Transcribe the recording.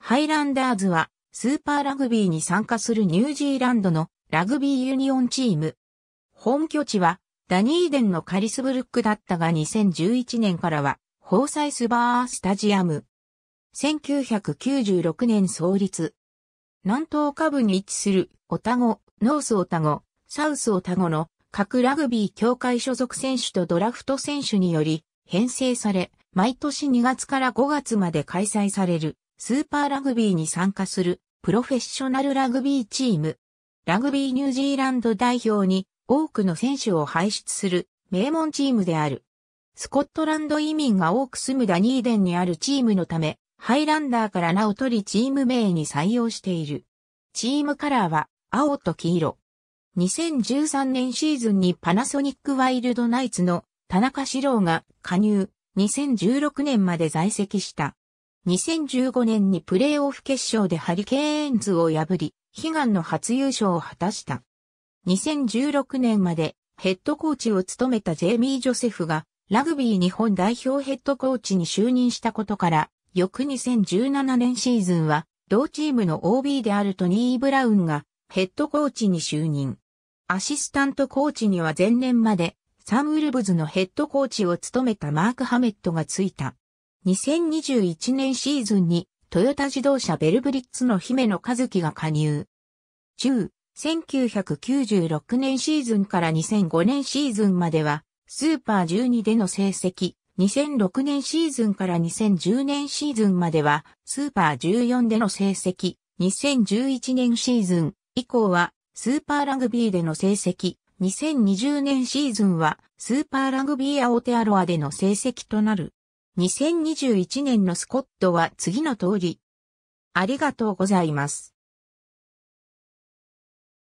ハイランダーズは、スーパーラグビーに参加するニュージーランドのラグビーユニオンチーム。本拠地は、ダニーデンのカリスブルックだったが2011年からは、ホーサイスバースタジアム。1996年創立。南東下部に位置するオタゴ、ノースオタゴ、サウスオタゴの各ラグビー協会所属選手とドラフト選手により編成され、毎年2月から5月まで開催されるスーパーラグビーに参加するプロフェッショナルラグビーチーム。ラグビーニュージーランド代表に多くの選手を輩出する名門チームである。スコットランド移民が多く住むダニーデンにあるチームのため、ハイランダーから名を取りチーム名に採用している。チームカラーは青と黄色。2013年シーズンにパナソニックワイルドナイツの田中史郎が加入、2016年まで在籍した。2015年にプレーオフ決勝でハリケーンズを破り、悲願の初優勝を果たした。2016年までヘッドコーチを務めたジェイミー・ジョセフがラグビー日本代表ヘッドコーチに就任したことから、翌2017年シーズンは同チームの OB であるトニー・ブラウンがヘッドコーチに就任。アシスタントコーチには前年までサンウルブズのヘッドコーチを務めたマーク・ハメットがついた。2021年シーズンにトヨタ自動車ベルブリッツの姫野和樹が加入。中、1996年シーズンから2005年シーズンまでは、スーパー12での成績、2006年シーズンから2010年シーズンまでは、スーパー14での成績、2011年シーズン以降は、スーパーラグビーでの成績、2020年シーズンは、スーパーラグビーアオテアロアでの成績となる。2021年のスコットは次の通り。ありがとうございます。